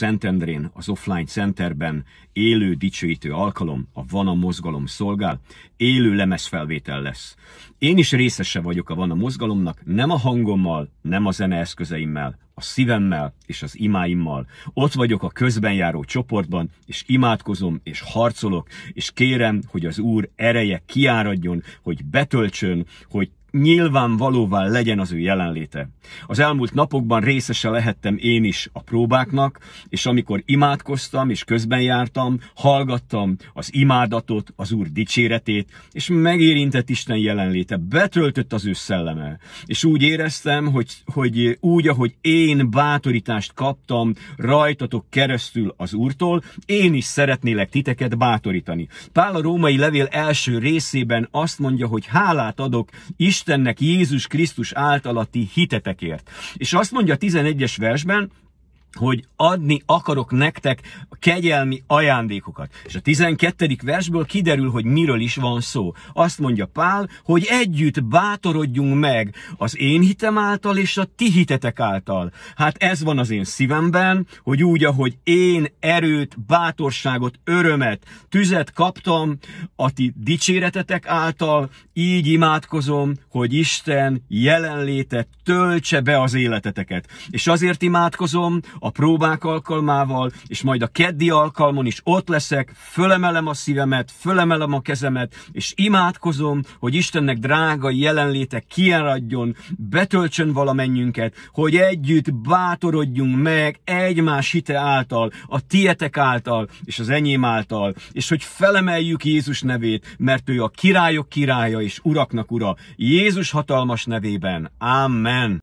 Szentendrén, az Offline Centerben élő dicsőítő alkalom, a Van a Mozgalom szolgál, élő lemezfelvétel lesz. Én is részese vagyok a Van a Mozgalomnak, nem a hangommal, nem a zeneeszközeimmel, a szívemmel és az imáimmal. Ott vagyok a közbenjáró csoportban, és imádkozom, és harcolok, és kérem, hogy az Úr ereje kiáradjon, hogy betöltsön, hogy nyilvánvalóvá legyen az ő jelenléte. Az elmúlt napokban részese lehettem én is a próbáknak, és amikor imádkoztam és közben jártam, hallgattam az imádatot, az Úr dicséretét, és megérintett Isten jelenléte, betöltött az ő szelleme. És úgy éreztem, hogy, hogy úgy, ahogy én bátorítást kaptam rajtatok keresztül az Úrtól, én is szeretnélek titeket bátorítani. Pál a római levél első részében azt mondja, hogy hálát adok Isten Istennek Jézus Krisztus általati hitetekért. És azt mondja a 11-es versben, hogy adni akarok nektek a kegyelmi ajándékokat. És a 12. versből kiderül, hogy miről is van szó. Azt mondja Pál, hogy együtt bátorodjunk meg az én hitem által és a ti hitetek által. Hát ez van az én szívemben, hogy úgy, ahogy én erőt, bátorságot, örömet, tüzet kaptam a ti dicséretetek által, így imádkozom, hogy Isten jelenléte töltse be az életeteket. És azért imádkozom, a próbák alkalmával, és majd a keddi alkalmon is ott leszek, fölemelem a szívemet, fölemelem a kezemet, és imádkozom, hogy Istennek drága jelenléte kiáradjon, betöltsön valamennyünket, hogy együtt bátorodjunk meg egymás hite által, a tietek által, és az enyém által, és hogy felemeljük Jézus nevét, mert ő a királyok királya és uraknak ura. Jézus hatalmas nevében. Amen.